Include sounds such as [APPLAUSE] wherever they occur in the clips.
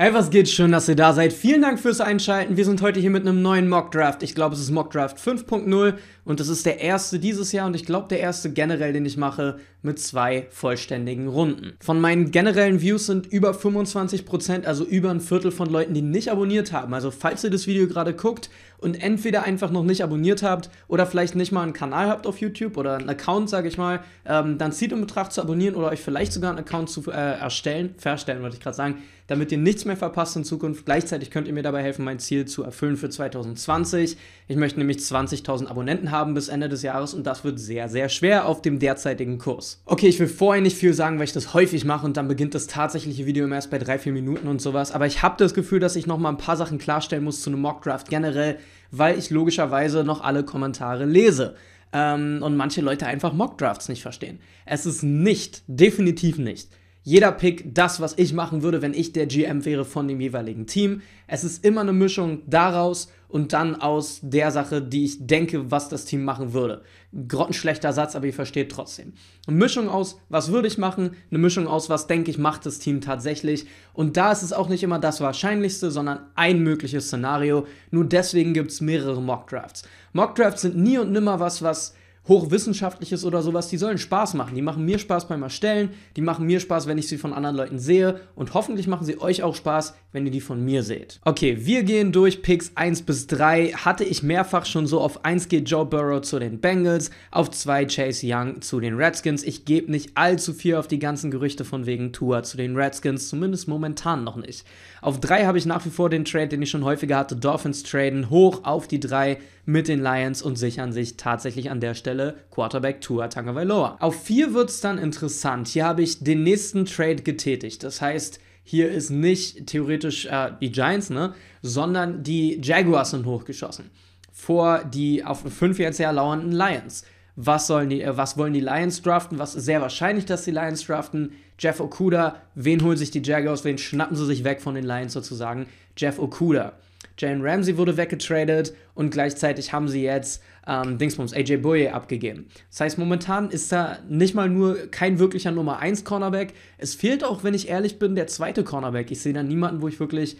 Hey, was geht? Schön, dass ihr da seid. Vielen Dank fürs Einschalten. Wir sind heute hier mit einem neuen Mock Draft. Ich glaube, es ist Mock Draft 5.0 und das ist der erste dieses Jahr und ich glaube der erste generell, den ich mache, mit zwei vollständigen Runden. Von meinen generellen Views sind über 25%, also über ein Viertel von Leuten, die nicht abonniert haben. Also falls ihr das Video gerade guckt, und entweder einfach noch nicht abonniert habt oder vielleicht nicht mal einen Kanal habt auf YouTube oder einen Account, sage ich mal, ähm, dann zieht in Betracht zu abonnieren oder euch vielleicht sogar einen Account zu äh, erstellen, verstellen, wollte ich gerade sagen, damit ihr nichts mehr verpasst in Zukunft. Gleichzeitig könnt ihr mir dabei helfen, mein Ziel zu erfüllen für 2020. Ich möchte nämlich 20.000 Abonnenten haben bis Ende des Jahres und das wird sehr, sehr schwer auf dem derzeitigen Kurs. Okay, ich will vorher nicht viel sagen, weil ich das häufig mache und dann beginnt das tatsächliche Video immer erst bei 3-4 Minuten und sowas, aber ich habe das Gefühl, dass ich nochmal ein paar Sachen klarstellen muss zu einem Mockdraft generell weil ich logischerweise noch alle Kommentare lese. Ähm, und manche Leute einfach Mockdrafts nicht verstehen. Es ist nicht, definitiv nicht, jeder Pick das, was ich machen würde, wenn ich der GM wäre von dem jeweiligen Team. Es ist immer eine Mischung daraus, und dann aus der Sache, die ich denke, was das Team machen würde. Grottenschlechter Satz, aber ihr versteht trotzdem. Eine Mischung aus, was würde ich machen, eine Mischung aus, was denke ich, macht das Team tatsächlich. Und da ist es auch nicht immer das Wahrscheinlichste, sondern ein mögliches Szenario. Nur deswegen gibt es mehrere Mockdrafts. Mockdrafts sind nie und nimmer was, was Hochwissenschaftliches oder sowas, die sollen Spaß machen. Die machen mir Spaß beim Erstellen, die machen mir Spaß, wenn ich sie von anderen Leuten sehe und hoffentlich machen sie euch auch Spaß, wenn ihr die von mir seht. Okay, wir gehen durch Picks 1 bis 3. Hatte ich mehrfach schon so, auf 1 geht Joe Burrow zu den Bengals, auf 2 Chase Young zu den Redskins. Ich gebe nicht allzu viel auf die ganzen Gerüchte von wegen Tour zu den Redskins, zumindest momentan noch nicht. Auf 3 habe ich nach wie vor den Trade, den ich schon häufiger hatte, Dolphins traden hoch auf die 3 mit den Lions und sichern sich tatsächlich an der Stelle Stelle Quarterback Tua Tagovailoa. Auf 4 wird es dann interessant. Hier habe ich den nächsten Trade getätigt. Das heißt, hier ist nicht theoretisch äh, die Giants, ne, sondern die Jaguars sind hochgeschossen vor die auf 5 jetzt her lauernden Lions. Was, sollen die, äh, was wollen die Lions draften? Was ist sehr wahrscheinlich, dass die Lions draften? Jeff Okuda, wen holen sich die Jaguars? Wen schnappen sie sich weg von den Lions sozusagen? Jeff Okuda. Jane Ramsey wurde weggetradet und gleichzeitig haben sie jetzt ähm, Dingsbums AJ Boye abgegeben. Das heißt, momentan ist da nicht mal nur kein wirklicher Nummer 1 Cornerback. Es fehlt auch, wenn ich ehrlich bin, der zweite Cornerback. Ich sehe da niemanden, wo ich wirklich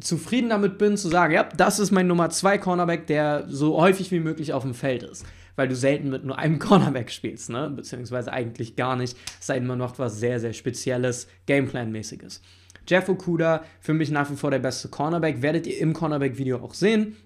zufrieden damit bin, zu sagen, ja, das ist mein Nummer 2 Cornerback, der so häufig wie möglich auf dem Feld ist. Weil du selten mit nur einem [LAUGHS] Cornerback spielst, ne? Beziehungsweise eigentlich gar nicht, es sei denn, man macht was sehr, sehr Spezielles, Gameplan-mäßiges. Jeff Okuda, für mich nach wie vor der beste Cornerback, werdet ihr im Cornerback-Video auch sehen.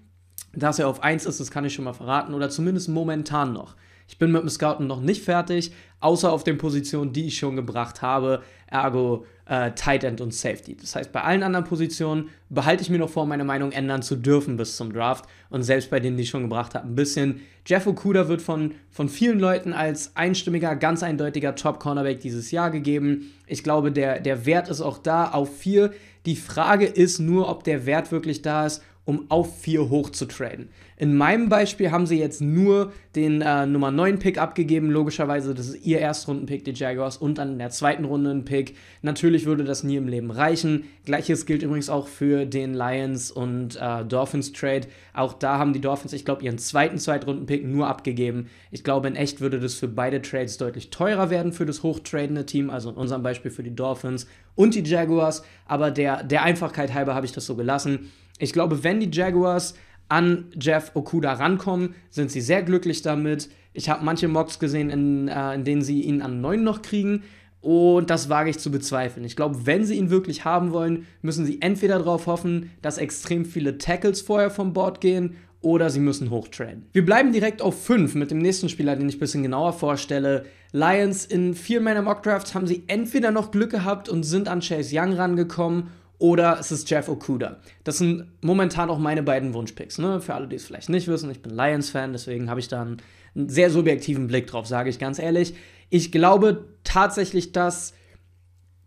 Dass er auf 1 ist, das kann ich schon mal verraten, oder zumindest momentan noch. Ich bin mit dem Scouten noch nicht fertig, außer auf den Positionen, die ich schon gebracht habe, ergo äh, Tight End und Safety. Das heißt, bei allen anderen Positionen behalte ich mir noch vor, meine Meinung ändern zu dürfen bis zum Draft und selbst bei denen, die ich schon gebracht habe, ein bisschen. Jeff Okuda wird von, von vielen Leuten als einstimmiger, ganz eindeutiger Top-Cornerback dieses Jahr gegeben. Ich glaube, der, der Wert ist auch da auf 4. Die Frage ist nur, ob der Wert wirklich da ist um auf 4 hoch zu traden. In meinem Beispiel haben sie jetzt nur den äh, Nummer 9 Pick abgegeben, logischerweise, das ist ihr Erstrunden-Pick, die Jaguars, und dann in der zweiten Runde ein Pick. Natürlich würde das nie im Leben reichen. Gleiches gilt übrigens auch für den Lions und äh, Dolphins Trade. Auch da haben die Dolphins, ich glaube, ihren zweiten Zweitrunden-Pick nur abgegeben. Ich glaube, in echt würde das für beide Trades deutlich teurer werden für das hochtradende Team, also in unserem Beispiel für die Dolphins und die Jaguars, aber der, der Einfachkeit halber habe ich das so gelassen. Ich glaube, wenn die Jaguars an Jeff Okuda rankommen, sind sie sehr glücklich damit. Ich habe manche Mocks gesehen, in, äh, in, denen sie ihn an 9 noch kriegen. Und das wage ich zu bezweifeln. Ich glaube, wenn sie ihn wirklich haben wollen, müssen sie entweder darauf hoffen, dass extrem viele Tackles vorher vom Board gehen oder sie müssen hochtraden. Wir bleiben direkt auf 5 mit dem nächsten Spieler, den ich ein bisschen genauer vorstelle. Lions in vier meiner Mockdrafts haben sie entweder noch Glück gehabt und sind an Chase Young rangekommen oder es ist Jeff Okuda. Das sind momentan auch meine beiden Wunschpicks. Ne? Für alle, die es vielleicht nicht wissen, ich bin Lions-Fan, deswegen habe ich da einen, sehr subjektiven Blick drauf, sage ich ganz ehrlich. Ich glaube tatsächlich, dass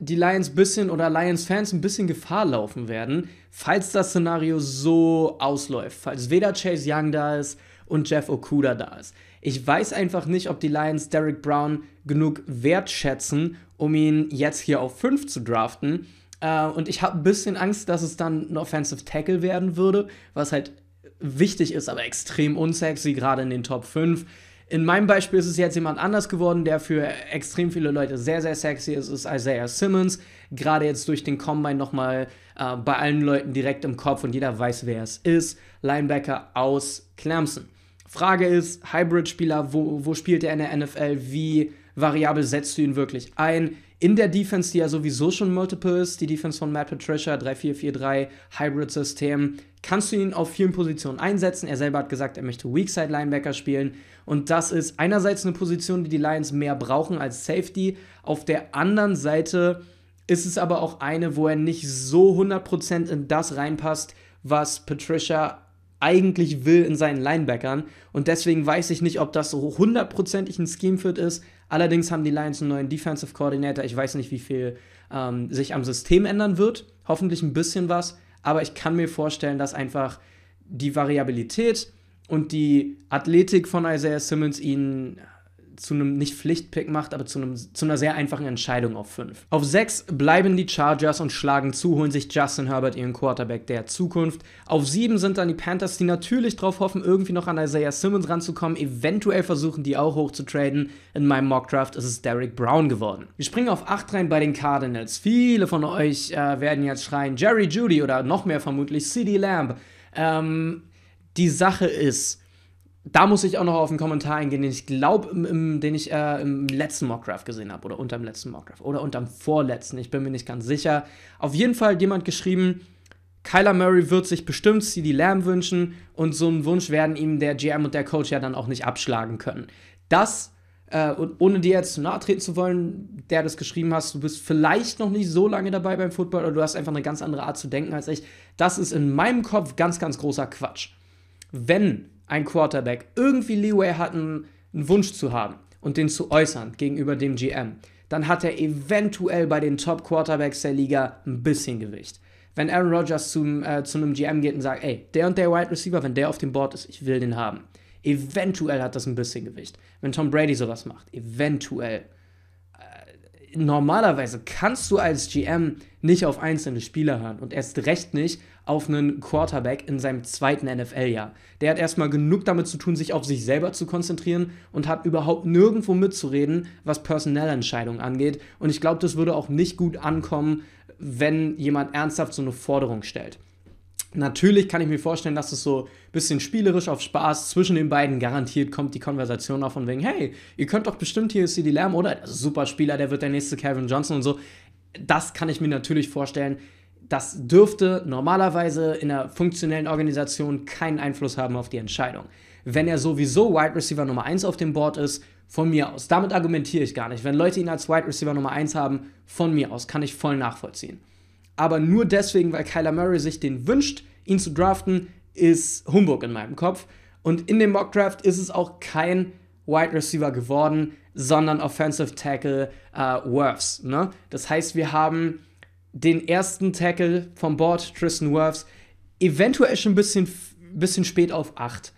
die Lions bisschen oder Lions-Fans ein bisschen Gefahr laufen werden, falls das Szenario so ausläuft, falls weder Chase Young da ist und Jeff Okuda da ist. Ich weiß einfach nicht, ob die Lions Derek Brown genug wertschätzen, um ihn jetzt hier auf 5 zu draften äh, und ich habe ein bisschen Angst, dass es dann ein Offensive Tackle werden würde, was halt wichtig ist, aber extrem unsexy, gerade in den Top 5. In meinem Beispiel ist es jetzt jemand anders geworden, der für extrem viele Leute sehr, sehr sexy ist, ist Isaiah Simmons. Gerade jetzt durch den Combine nochmal äh, bei allen Leuten direkt im Kopf und jeder weiß, wer es ist. Linebacker aus Clemson. Frage ist, Hybrid-Spieler, wo, wo spielt er in der NFL? Wie variabel setzt du ihn wirklich ein? in der Defense, die ja sowieso schon multiple ist, die Defense von Matt Patricia, 3-4-4-3, Hybrid-System, kannst du ihn auf vielen Positionen einsetzen. Er selber hat gesagt, er möchte Weakside-Linebacker spielen. Und das ist einerseits eine Position, die die Lions mehr brauchen als Safety. Auf der anderen Seite ist es aber auch eine, wo er nicht so 100% in das reinpasst, was Patricia eigentlich will in seinen Linebackern. Und deswegen weiß ich nicht, ob das so hundertprozentig ein Scheme-Fit ist. Allerdings haben die Lions einen neuen Defensive Coordinator. Ich weiß nicht, wie viel ähm, sich am System ändern wird. Hoffentlich ein bisschen was. Aber ich kann mir vorstellen, dass einfach die Variabilität und die Athletik von Isaiah Simmons ihnen zu einem nicht Pflichtpick macht, aber zu, einem, zu einer sehr einfachen Entscheidung auf 5. Auf 6 bleiben die Chargers und schlagen zu, holen sich Justin Herbert, ihren Quarterback der Zukunft. Auf 7 sind dann die Panthers, die natürlich darauf hoffen, irgendwie noch an Isaiah Simmons ranzukommen. Eventuell versuchen die auch hoch zu traden. In meinem Mockdraft ist es Derek Brown geworden. Wir springen auf 8 rein bei den Cardinals. Viele von euch äh, werden jetzt schreien, Jerry Judy oder noch mehr vermutlich CD Lamb. Ähm, die Sache ist, da muss ich auch noch auf einen Kommentar eingehen, den ich glaube, den ich äh, im letzten Mockcraft gesehen habe oder unterm letzten Mockcraft oder unterm vorletzten, ich bin mir nicht ganz sicher. Auf jeden Fall hat jemand geschrieben, Kyler Murray wird sich bestimmt CD Lamb wünschen und so einen Wunsch werden ihm der GM und der Coach ja dann auch nicht abschlagen können. Das äh, und ohne dir jetzt zu nahe treten zu wollen, der das geschrieben hast, du bist vielleicht noch nicht so lange dabei beim Football oder du hast einfach eine ganz andere Art zu denken als ich. Das ist in meinem Kopf ganz, ganz großer Quatsch. Wenn ein Quarterback irgendwie Leeway hat, einen, Wunsch zu haben und den zu äußern gegenüber dem GM, dann hat er eventuell bei den Top Quarterbacks der Liga ein bisschen Gewicht. Wenn Aaron Rodgers zum, äh, zu einem GM geht und sagt, ey, der und der Wide Receiver, wenn der auf dem Board ist, ich will den haben. Eventuell hat das ein bisschen Gewicht. Wenn Tom Brady sowas macht, eventuell. Äh, normalerweise kannst du als GM nicht auf einzelne Spieler hören und erst recht nicht auf einen Quarterback in seinem zweiten NFL-Jahr. Der hat erstmal genug damit zu tun, sich auf sich selber zu konzentrieren und hat überhaupt nirgendwo mitzureden, was Personellentscheidungen angeht. Und ich glaube, das würde auch nicht gut ankommen, wenn jemand ernsthaft so eine Forderung stellt. Natürlich kann ich mir vorstellen, dass es so ein bisschen spielerisch auf Spaß zwischen den beiden garantiert kommt die Konversation auch von wegen, hey, ihr könnt doch bestimmt hier CD Lamb, oder? Also super Spieler, der wird der nächste Calvin Johnson und so. Das kann ich mir natürlich vorstellen das dürfte normalerweise in einer funktionellen Organisation keinen Einfluss haben auf die Entscheidung. Wenn er sowieso Wide Receiver Nummer 1 auf dem Board ist, von mir aus. Damit argumentiere ich gar nicht. Wenn Leute ihn als Wide Receiver Nummer 1 haben, von mir aus, kann ich voll nachvollziehen. Aber nur deswegen, weil Kyler Murray sich den wünscht, ihn zu draften, ist Humbug in meinem Kopf. Und in dem Mockdraft ist es auch kein Wide Receiver geworden, sondern Offensive Tackle äh, Worths. Ne? Das heißt, wir haben den ersten Tackle vom Board, Tristan Wirfs, eventuell schon ein bisschen, bisschen spät auf 8.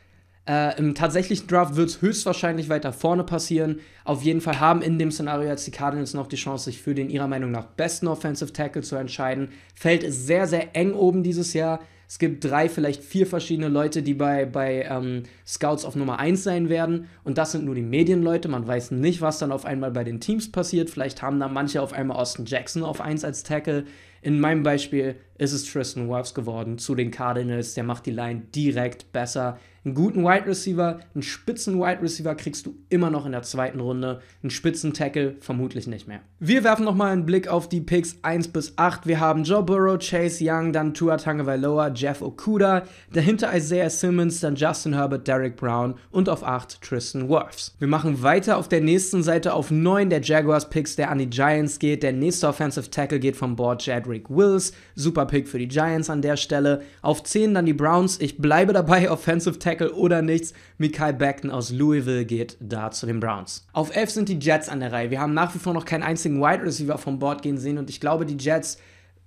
Äh, Im tatsächlichen Draft wird es höchstwahrscheinlich weiter vorne passieren. Auf jeden Fall haben in dem Szenario jetzt die Cardinals noch die Chance, sich für den ihrer Meinung nach besten Offensive Tackle zu entscheiden. Fällt es sehr, sehr eng oben dieses Jahr. Es gibt drei, vielleicht vier verschiedene Leute, die bei, bei ähm, Scouts auf Nummer 1 sein werden. Und das sind nur die Medienleute. Man weiß nicht, was dann auf einmal bei den Teams passiert. Vielleicht haben da manche auf einmal Austin Jackson auf 1 als Tackle. In meinem Beispiel ist es Tristan Wirfs geworden zu den Cardinals. Der macht die Line direkt besser. Einen guten Wide Receiver, einen spitzen Wide Receiver kriegst du immer noch in der zweiten Runde, einen spitzen Tackle vermutlich nicht mehr. Wir werfen nochmal einen Blick auf die Picks 1 bis 8. Wir haben Joe Burrow, Chase Young, dann Tua Tagovailoa, Jeff Okuda, dahinter Isaiah Simmons, dann Justin Herbert, Derek Brown und auf 8 Tristan Worfs. Wir machen weiter auf der nächsten Seite auf 9 der Jaguars Picks, der an die Giants geht. Der nächste Offensive Tackle geht vom Board Jadrick Wills, super Pick für die Giants an der Stelle. Auf 10 dann die Browns. Ich bleibe dabei, [LAUGHS] Offensive Tackle Tackle oder nichts. Mikael Beckton aus Louisville geht da zu den Browns. Auf 11 sind die Jets an der Reihe. Wir haben nach wie vor noch keinen einzigen Wide Receiver vom Board gehen sehen und ich glaube, die Jets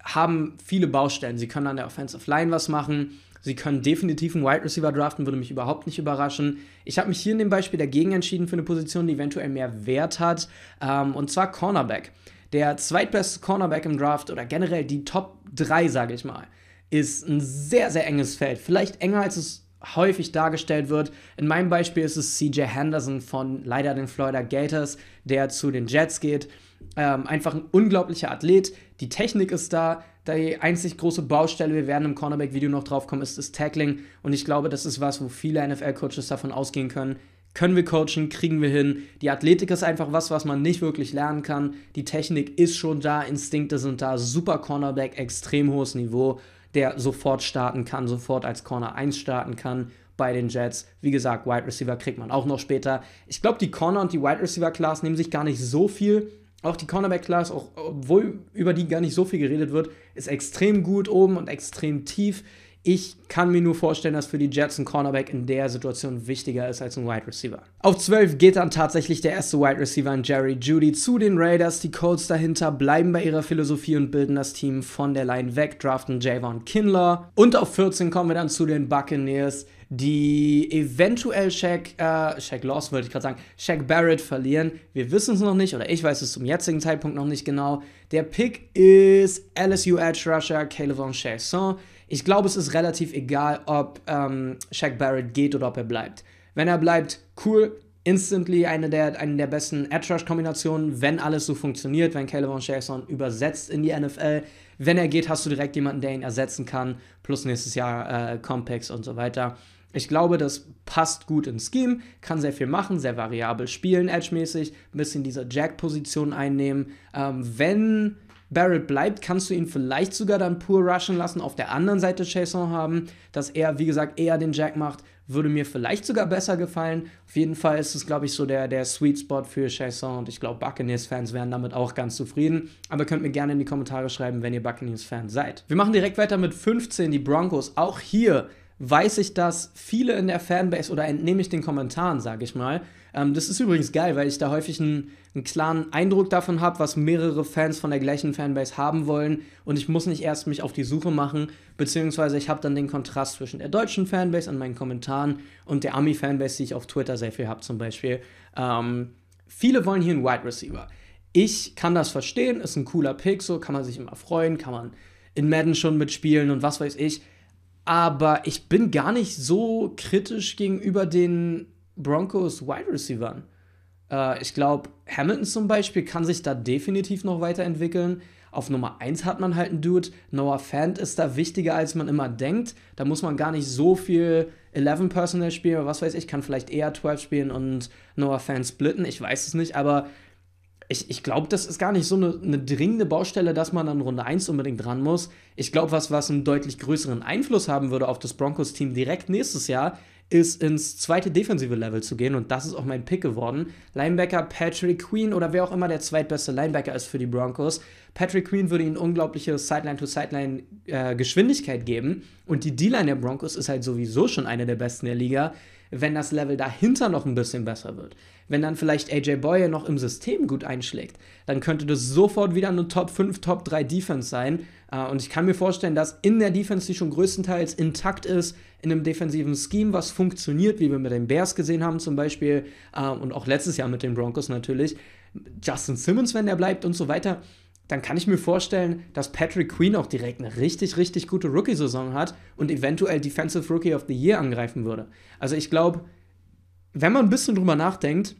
haben viele Baustellen. Sie können an der Offensive Line was machen. Sie können definitiv einen Wide Receiver draften, würde mich überhaupt nicht überraschen. Ich habe mich hier in dem Beispiel dagegen entschieden für eine Position, die eventuell mehr Wert hat, ähm, und zwar Cornerback. Der zweitbeste Cornerback im Draft oder generell die Top 3, sage ich mal, ist ein sehr, sehr enges Feld. Vielleicht enger, als es häufig dargestellt wird. In meinem Beispiel ist es CJ Henderson von leider den Florida Gators, der zu den Jets geht. Ähm, einfach ein unglaublicher Athlet. Die Technik ist da. Die einzig große Baustelle, wir werden im Cornerback-Video noch drauf kommen, ist das Tackling. Und ich glaube, das ist was, wo viele NFL-Coaches davon ausgehen können. Können wir coachen, kriegen wir hin. Die Athletik ist einfach was, was man nicht wirklich lernen kann. Die Technik ist schon da, Instinkte sind da, super Cornerback, extrem hohes Niveau der sofort starten kann, sofort als Corner 1 starten kann bei den Jets. Wie gesagt, Wide Receiver kriegt man auch noch später. Ich glaube, die Corner und die Wide Receiver Class nehmen sich gar nicht so viel. Auch die Cornerback Class, auch, obwohl über die gar nicht so viel geredet wird, ist extrem gut oben und extrem tief. Ich kann mir nur vorstellen, dass für die Jets ein Cornerback in der Situation wichtiger ist als ein Wide Receiver. Auf 12 geht dann tatsächlich der erste Wide Receiver an Jerry Judy zu den Raiders. Die Colts dahinter bleiben bei ihrer Philosophie und bilden das Team von der Line weg, draften Javon Kinlaw. Und auf 14 kommen wir dann zu den Buccaneers die eventuell Shaq, äh, Shaq Lawson wollte ich gerade sagen, Shaq Barrett verlieren. Wir wissen es noch nicht oder ich weiß es zum jetzigen Zeitpunkt noch nicht genau. Der Pick ist LSU Edge Rusher Caleb Chasson. Ich glaube, es ist relativ egal, ob ähm, Shaq Barrett geht oder ob er bleibt. Wenn er bleibt, cool. Instantly eine der, eine der besten Edge-Rush-Kombinationen, wenn alles so funktioniert, wenn Caleb Jason übersetzt in die NFL. Wenn er geht, hast du direkt jemanden, der ihn ersetzen kann, plus nächstes Jahr äh, Compacts und so weiter. Ich glaube, das passt gut ins Scheme, kann sehr viel machen, sehr variabel spielen, edge-mäßig, ein bisschen diese Jack-Position einnehmen. Ähm, wenn Barrett bleibt, kannst du ihn vielleicht sogar dann pur rushen lassen, auf der anderen Seite Chason haben, dass er, wie gesagt, eher den Jack macht, würde mir vielleicht sogar besser gefallen. Auf jeden Fall ist es, glaube ich, so der, der Sweet Spot für Chason und ich glaube, Buccaneers-Fans wären damit auch ganz zufrieden. Aber könnt mir gerne in die Kommentare schreiben, wenn ihr Buccaneers-Fan seid. Wir machen direkt weiter mit 15, die Broncos. Auch hier weiß ich, dass viele in der Fanbase oder entnehme ich den Kommentaren, sage ich mal, ähm, das ist übrigens geil, weil ich da häufig einen, einen klaren Eindruck davon habe, was mehrere Fans von der gleichen Fanbase haben wollen. Und ich muss nicht erst mich auf die Suche machen, beziehungsweise ich habe dann den Kontrast zwischen der deutschen Fanbase an meinen Kommentaren und der Ami-Fanbase, die ich auf Twitter sehr viel habe zum Beispiel. Ähm, viele wollen hier einen Wide Receiver. Ich kann das verstehen, ist ein cooler Pick, so kann man sich immer freuen, kann man in Madden schon mitspielen und was weiß ich. Aber ich bin gar nicht so kritisch gegenüber den Broncos Wide Receivern. Äh, ich glaube, Hamilton zum Beispiel kann sich da definitiv noch weiterentwickeln. Auf Nummer 1 hat man halt einen Dude. Noah Fant ist da wichtiger, als man immer denkt. Da muss man gar nicht so viel 11 Personal spielen, aber was weiß ich, kann vielleicht eher 12 spielen und Noah Fant splitten. Ich weiß es nicht, aber ich, ich glaube, das ist gar nicht so eine, eine, dringende Baustelle, dass man an Runde 1 unbedingt dran muss. Ich glaube, was, was einen deutlich größeren Einfluss haben würde auf das Broncos-Team direkt nächstes Jahr, ist ins zweite defensive Level zu gehen und das ist auch mein Pick geworden. Linebacker Patrick Queen oder wer auch immer der zweitbeste Linebacker ist für die Broncos. Patrick Queen würde ihnen unglaubliche Sideline-to-Sideline-Geschwindigkeit äh, geben und die D-Line der Broncos ist halt sowieso schon eine der besten der Liga wenn das Level dahinter noch ein bisschen besser wird, wenn dann vielleicht AJ Boye noch im System gut einschlägt, dann könnte das sofort wieder eine Top 5, Top 3 Defense sein. Äh, und ich kann mir vorstellen, dass in der Defense, die schon größtenteils intakt ist, in einem defensiven Scheme, was funktioniert, wie wir mit den Bears gesehen haben zum Beispiel äh, und auch letztes Jahr mit den Broncos natürlich, Justin Simmons, wenn der bleibt und so weiter, dann kann ich mir vorstellen, dass Patrick Queen auch direkt eine richtig, richtig gute Rookie-Saison hat und eventuell Defensive Rookie of the Year angreifen würde. Also ich glaube, wenn man ein bisschen drüber nachdenkt,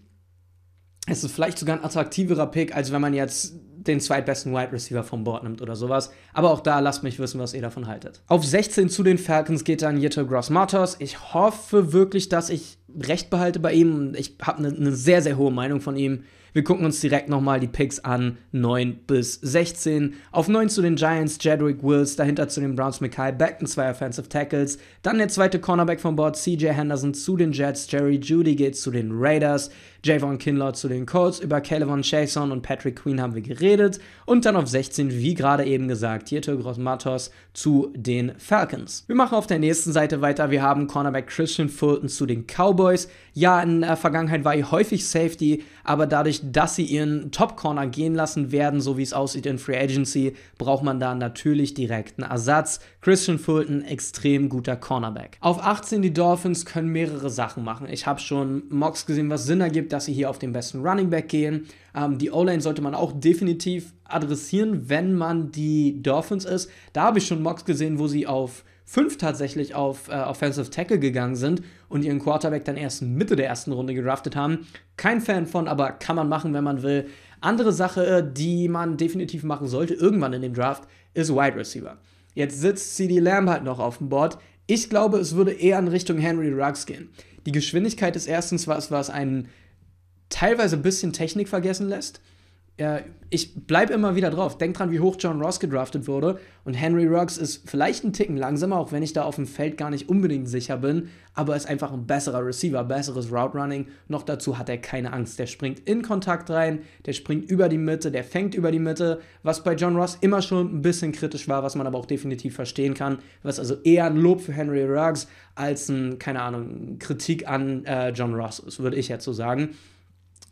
ist es vielleicht sogar ein attraktiverer Pick, als wenn man jetzt den zweitbesten Wide Receiver vom Board nimmt oder sowas. Aber auch da lasst mich wissen, was ihr davon haltet. Auf 16 zu den Falcons geht dann Jeter Gross Matos. Ich hoffe wirklich, dass ich recht behalte bei ihm. Ich habe eine ne sehr, sehr hohe Meinung von ihm. Wir gucken uns direkt nochmal die Picks an, 9 bis 16. Auf 9 zu den Giants Jedrick Wills, dahinter zu den Browns Mekhi Beckton, zwei Offensive Tackles. Dann der zweite Cornerback von Bord, CJ Henderson zu den Jets, Jerry Judy geht zu den Raiders. Javon Kinlaw zu den Colts, über Calvin Chason und Patrick Queen haben wir geredet und dann auf 16, wie gerade eben gesagt, Tieto Grossmatos zu den Falcons. Wir machen auf der nächsten Seite weiter, wir haben Cornerback Christian Fulton zu den Cowboys. Ja, in der Vergangenheit war er häufig Safety, aber dadurch, dass sie ihren Top-Corner gehen lassen werden, so wie es aussieht in Free Agency, braucht man da natürlich direkten Ersatz. Christian Fulton, extrem guter Cornerback. Auf 18 die Dolphins können mehrere Sachen machen. Ich habe schon Mocks gesehen, was Sinn ergibt dass sie hier auf den besten Running Back gehen. Ähm, die O-Lane sollte man auch definitiv adressieren, wenn man die Dolphins ist. Da habe ich schon Mocks gesehen, wo sie auf 5 tatsächlich auf äh, Offensive Tackle gegangen sind und ihren Quarterback dann erst Mitte der ersten Runde gedraftet haben. Kein Fan von, aber kann man machen, wenn man will. Andere Sache, äh, die man definitiv machen sollte, irgendwann in dem Draft, ist Wide Receiver. Jetzt sitzt CD Lamb halt noch auf dem Board. Ich glaube, es würde eher in Richtung Henry Ruggs gehen. Die Geschwindigkeit ist erstens was, was einen teilweise ein bisschen Technik vergessen lässt. ich bleibe immer wieder drauf. Denk dran, wie hoch John Ross gedraftet wurde. Und Henry Ruggs ist vielleicht einen Ticken langsamer, auch wenn ich da auf dem Feld gar nicht unbedingt sicher bin. Aber ist einfach ein besserer Receiver, besseres Route Running. Noch dazu hat er keine Angst. Der springt in Kontakt rein, der springt über die Mitte, der fängt über die Mitte. Was bei John Ross immer schon ein bisschen kritisch war, was man aber auch definitiv verstehen kann. Was also eher ein Lob für Henry Ruggs als ein, keine Ahnung, Kritik an äh, John Ross ist, würde ich jetzt so sagen.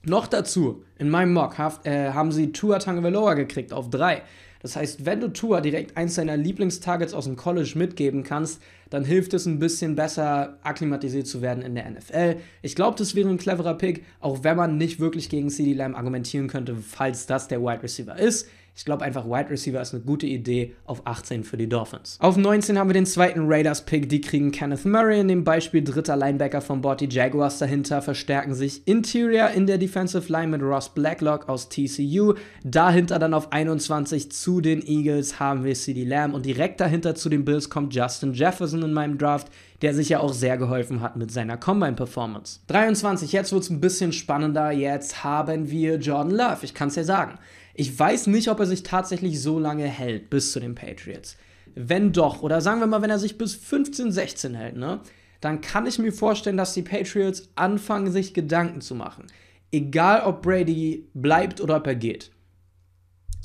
Noch dazu, in meinem Mock äh, haben sie Tua Tagovailoa gekriegt auf 3. Das heißt, wenn du Tua direkt eins deiner Lieblingstargets aus dem College mitgeben kannst, dann hilft es ein bisschen besser, akklimatisiert zu werden in der NFL. Ich glaube, das wäre ein cleverer Pick, auch wenn man nicht wirklich gegen CD Lamb argumentieren könnte, falls das der Wide Receiver ist. Ich glaube einfach, Wide Receiver ist eine gute Idee auf 18 für die Dolphins. Auf 19 haben wir den zweiten Raiders-Pick. Die kriegen Kenneth Murray in dem Beispiel dritter Linebacker von Bord. Jaguars dahinter verstärken sich Interior in der Defensive Line mit Ross Blacklock aus TCU. Dahinter dann auf 21 zu den Eagles haben wir CD Lamb und direkt dahinter zu den Bills kommt Justin Jefferson Johnson in meinem Draft, der sich ja auch sehr geholfen hat mit seiner Combine-Performance. 23, jetzt wird es ein bisschen spannender. Jetzt haben wir Jordan Love, ich kann es ja sagen. Ich weiß nicht, ob er sich tatsächlich so lange hält bis zu den Patriots. Wenn doch, oder sagen wir mal, wenn er sich bis 15, 16 hält, ne? Dann kann ich mir vorstellen, dass die Patriots anfangen, sich Gedanken zu machen. Egal, ob Brady bleibt oder ob er geht.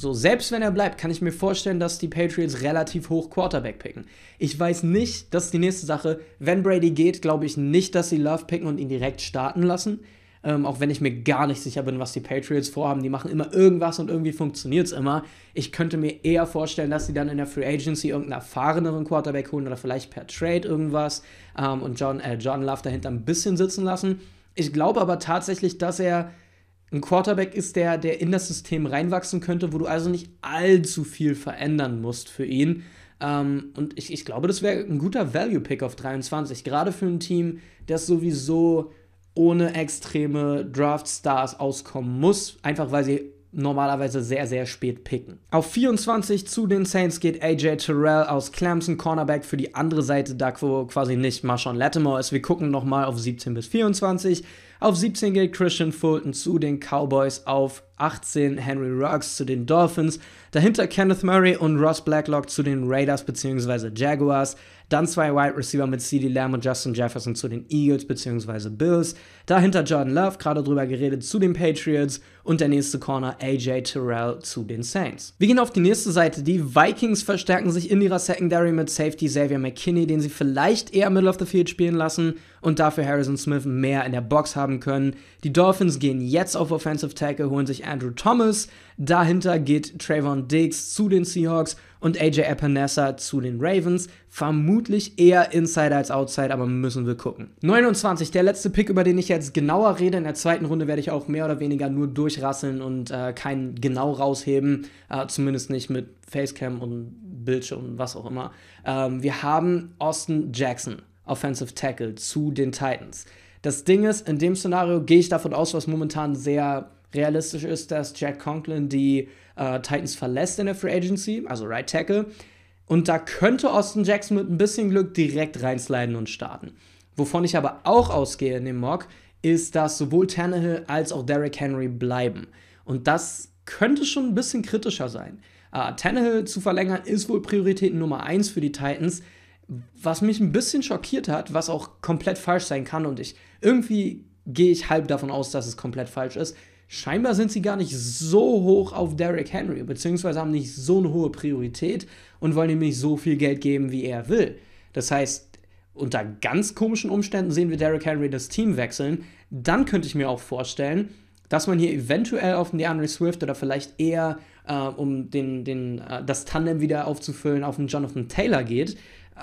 So, selbst wenn er bleibt, kann ich mir vorstellen, dass die Patriots relativ hoch Quarterback picken. Ich weiß nicht, das ist die nächste Sache. Wenn Brady geht, glaube ich nicht, dass sie Love picken und ihn direkt starten lassen. Ähm, auch wenn ich mir gar nicht sicher bin, was die Patriots vorhaben. Die machen immer irgendwas und irgendwie funktioniert es immer. Ich könnte mir eher vorstellen, dass sie dann in der Free Agency irgendeinen erfahreneren Quarterback holen oder vielleicht per Trade irgendwas ähm, und John, äh, John Love dahinter ein bisschen sitzen lassen. Ich glaube aber tatsächlich, dass er ein Quarterback ist der, der in das System reinwachsen könnte, wo du also nicht allzu viel verändern musst für ihn. Ähm, und ich, ich glaube, das wäre ein guter Value-Pick auf 23, gerade für ein Team, das sowieso ohne extreme Draft-Stars auskommen muss, einfach weil sie normalerweise sehr, sehr spät picken. Auf 24 zu den Saints geht AJ Terrell aus Clemson, Cornerback für die andere Seite, da quasi nicht Marshawn Lattimore ist. Wir gucken nochmal auf 17 bis 24. Auf 17 geht Christian Fulton zu den Cowboys, auf 18 Henry Ruggs zu den Dolphins, dahinter Kenneth Murray und Ross Blacklock zu den Raiders bzw. Jaguars, dann zwei Wide Receiver mit CeeDee Lamb und Justin Jefferson zu den Eagles bzw. Bills. Dahinter Jordan Love, gerade drüber geredet, zu den Patriots. Und der nächste Corner AJ Terrell zu den Saints. Wir gehen auf die nächste Seite. Die Vikings verstärken sich in ihrer Secondary mit Safety Xavier McKinney, den sie vielleicht eher Middle of the Field spielen lassen und dafür Harrison Smith mehr in der Box haben können. Die Dolphins gehen jetzt auf Offensive Tackle, holen sich Andrew Thomas. Dahinter geht Trayvon Diggs zu den Seahawks und AJ Epinesa zu den Ravens. Vermutlich eher Inside als Outside, aber müssen wir gucken. 29, der letzte Pick, über den ich jetzt genauer rede. In der zweiten Runde werde ich auch mehr oder weniger nur durchrasseln und äh, keinen genau rausheben. Äh, zumindest nicht mit Facecam und Bildschirm und was auch immer. Ähm, wir haben Austin Jackson, Offensive Tackle, zu den Titans. Das Ding ist, in dem Szenario gehe ich davon aus, was momentan sehr realistisch ist, dass Jack Conklin die äh, Titans verlässt in der Free Agency, also Right Tackle. Und da könnte Austin Jackson mit ein bisschen Glück direkt reinsliden und starten. Wovon ich aber auch ausgehe in dem Mock, ist, dass sowohl Tannehill als auch Derrick Henry bleiben. Und das könnte schon ein bisschen kritischer sein. Uh, Tannehill zu verlängern ist wohl Priorität Nummer 1 für die Titans, was mich ein bisschen schockiert hat, was auch komplett falsch sein kann und ich irgendwie gehe ich halb davon aus, dass es komplett falsch ist, scheinbar sind sie gar nicht so hoch auf Derrick Henry, beziehungsweise haben nicht so eine hohe Priorität und wollen ihm nicht so viel Geld geben, wie er will. Das heißt, unter ganz komischen Umständen sehen wir Derrick Henry das Team wechseln. Dann könnte ich mir auch vorstellen, dass man hier eventuell auf DeAndre Swift oder vielleicht eher, äh, um den, den, äh, das Tandem wieder aufzufüllen, auf den Jonathan Taylor geht, äh,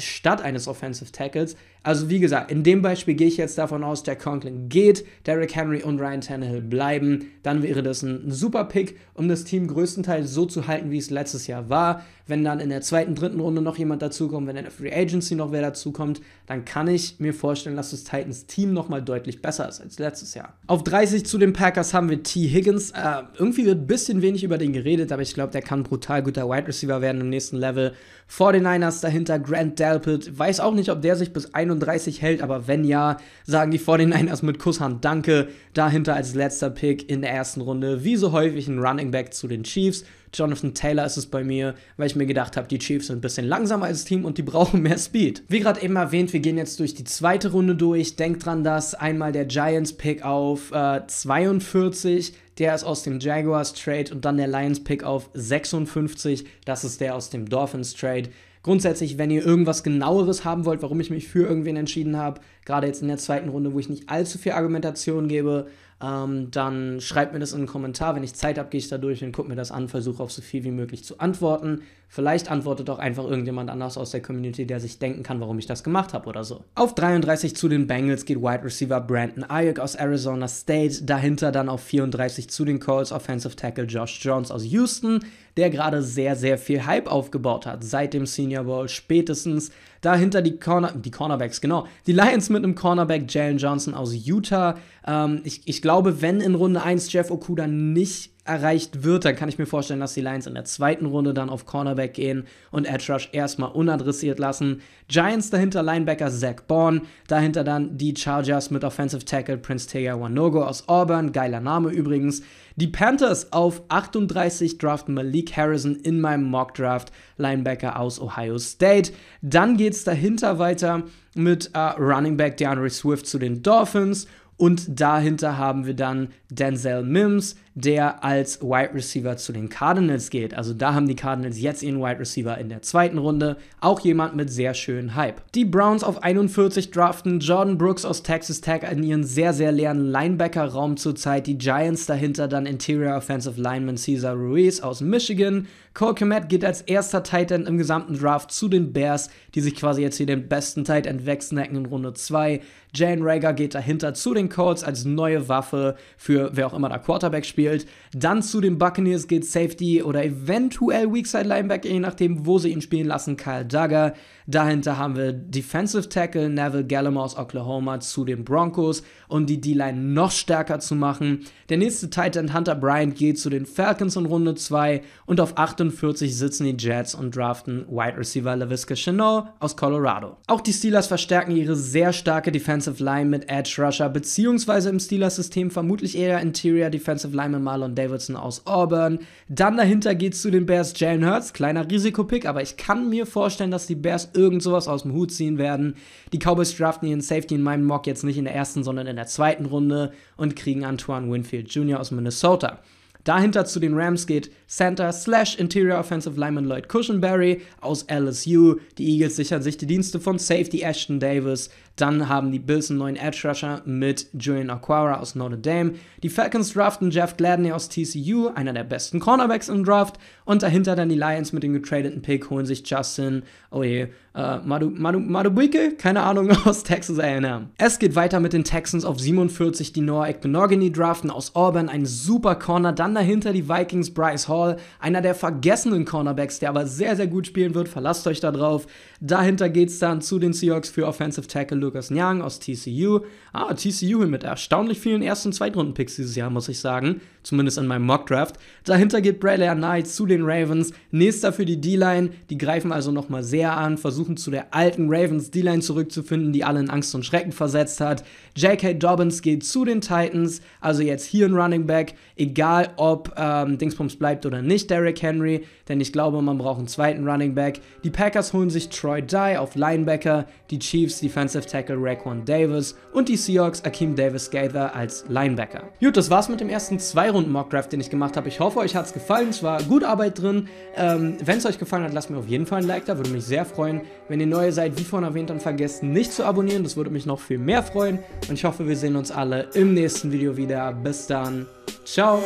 statt eines Offensive Tackles. Also wie gesagt, in dem Beispiel gehe ich jetzt davon aus, Jack Conklin geht, Derrick Henry und Ryan Tannehill bleiben. Dann wäre das ein super Pick, um das Team größtenteils so zu halten, wie es letztes Jahr war. Wenn dann in der zweiten, dritten Runde noch jemand dazukommt, wenn in der Free Agency noch wer dazukommt, dann kann ich mir vorstellen, dass das Titans Team nochmal deutlich besser ist als letztes Jahr. Auf 30 zu den Packers haben wir T. Higgins. Äh, irgendwie wird ein bisschen wenig über den geredet, aber ich glaube, der kann brutal guter Wide Receiver werden im nächsten Level. 49ers dahinter, Grant Delpit. Weiß auch nicht, ob der sich bis 21 39 hält, aber wenn ja, sagen die vor den Niners mit Kusshand Danke. Dahinter als letzter Pick in der ersten Runde, wie so häufig, ein Running Back zu den Chiefs. Jonathan Taylor ist es bei mir, weil ich mir gedacht habe, die Chiefs sind ein bisschen langsamer als Team und die brauchen mehr Speed. Wie gerade eben erwähnt, wir gehen jetzt durch die zweite Runde durch. Denkt dran, dass einmal der Giants-Pick auf äh, 42, der ist aus dem Jaguars-Trade und dann der Lions-Pick auf 56, das ist der aus dem Dolphins-Trade. Grundsätzlich, wenn ihr irgendwas genaueres haben wollt, warum ich mich für irgendwen entschieden habe, gerade jetzt in der zweiten Runde, wo ich nicht allzu viel Argumentation gebe, ähm, dann schreibt mir das in den Kommentar. Wenn ich Zeit habe, gehe ich da durch und gucke mir das an, versuche auf so viel wie möglich zu antworten. Vielleicht antwortet auch einfach irgendjemand anders aus der Community, der sich denken kann, warum ich das gemacht habe oder so. Auf 33 zu den Bengals geht Wide Receiver Brandon Ayuk aus Arizona State, dahinter dann auf 34 zu den Colts Offensive Tackle Josh Jones aus Houston, der gerade sehr, sehr viel Hype aufgebaut hat. Seit dem Senior Bowl spätestens. Dahinter die, Corner die Cornerbacks, genau. Die Lions mit einem Cornerback Jalen Johnson aus Utah. Ähm, ich, ich glaube, wenn in Runde 1 Jeff Okuda nicht erreicht wird, dann kann ich mir vorstellen, dass die Lions in der zweiten Runde dann auf Cornerback gehen und Edge Rush erstmal unadressiert lassen. Giants dahinter Linebacker Zach Bourne, dahinter dann die Chargers mit Offensive Tackle Prince Wanogo aus Auburn, geiler Name übrigens. Die Panthers auf 38 draften Malik Harrison in meinem Mock Draft, Linebacker aus Ohio State. Dann geht's dahinter weiter mit äh, Running Back DeAndre Swift zu den Dolphins und dahinter haben wir dann Denzel Mims, der als Wide Receiver zu den Cardinals geht. Also da haben die Cardinals jetzt ihren Wide Receiver in der zweiten Runde. Auch jemand mit sehr schönen Hype. Die Browns auf 41 draften Jordan Brooks aus Texas Tech in ihren sehr, sehr leeren Linebacker-Raum zurzeit. Die Giants dahinter dann Interior Offensive Lineman Cesar Ruiz aus Michigan Cole Komet geht als erster Tight End im gesamten Draft zu den Bears, die sich quasi jetzt hier den besten Tight End wegsnacken in Runde 2. Jane Rager geht dahinter zu den Colts als neue Waffe für wer auch immer da Quarterback spielt. Dann zu den Buccaneers geht Safety oder eventuell Weakside Linebacker, je nachdem, wo sie ihn spielen lassen, Kyle Duggar. Dahinter haben wir Defensive Tackle Neville Gallimore aus Oklahoma zu den Broncos, um die D-Line noch stärker zu machen. Der nächste Titan Hunter Bryant geht zu den Falcons in Runde 2 und auf 48 sitzen die Jets und draften Wide Receiver LaVisca Chenault aus Colorado. Auch die Steelers verstärken ihre sehr starke Defensive Line mit Edge Rusher beziehungsweise im Steelers-System vermutlich eher Interior Defensive Line mit Marlon Davidson aus Auburn. Dann dahinter geht's zu den Bears Jalen Hurts, kleiner Risikopick, aber ich kann mir vorstellen, dass die Bears irgend sowas aus dem Hut ziehen werden. Die Cowboys draften ihren Safety in meinem Mock jetzt nicht in der ersten, sondern in der zweiten Runde und kriegen Antoine Winfield Jr. aus Minnesota. Dahinter zu den Rams geht Center slash Interior Offensive Lineman Lloyd Cushenberry aus LSU. Die Eagles sichern sich die Dienste von Safety Ashton Davis. Dann haben die Bills einen neuen Edge Rusher mit Julian Aquara aus Notre Dame. Die Falcons draften Jeff Gladney aus TCU, einer der besten Cornerbacks im Draft. Und dahinter dann die Lions mit dem getradeten Pick holen sich Justin, oh je, äh, Madu, Madu, Madubuike, keine Ahnung, [LAUGHS] aus Texas A&M. Es geht weiter mit den Texans auf 47, die Noah Ekbenogany draften aus Auburn, ein super Corner. Dann dahinter die Vikings, Bryce Hall, einer der vergessenen Cornerbacks, der aber sehr, sehr gut spielen wird, verlasst euch da drauf. Dahinter geht's dann zu den Seahawks für Offensive Tackle Lucas Nyang aus TCU. Ah, TCU mit erstaunlich vielen ersten und Zweitrunden-Picks dieses Jahr, muss ich sagen. Zumindest in meinem Mock-Draft. Dahinter geht Bradley Knight zu den den Ravens, nächster für die D-Line. Die greifen also nochmal sehr an, versuchen zu der alten Ravens D-Line zurückzufinden, die alle in Angst und Schrecken versetzt hat. J.K. Dobbins geht zu den Titans, also jetzt hier ein Running Back, egal ob ähm, Dingsbums bleibt oder nicht, Derrick Henry, denn ich glaube, man braucht einen zweiten Running Back. Die Packers holen sich Troy Dye auf Linebacker, die Chiefs Defensive Tackle Raquan Davis und die Seahawks Akeem davis Gather als Linebacker. Gut, das war's mit dem ersten zwei runden mock den ich gemacht habe. Ich hoffe, euch hat's gefallen. Es war gut, aber Arbeit drin. Ähm, wenn es euch gefallen hat, lasst mir auf jeden Fall ein Like da, würde mich sehr freuen. Wenn ihr neu seid, wie vorhin erwähnt, dann vergesst nicht zu abonnieren, das würde mich noch viel mehr freuen. Und ich hoffe, wir sehen uns alle im nächsten Video wieder. Bis dann, ciao!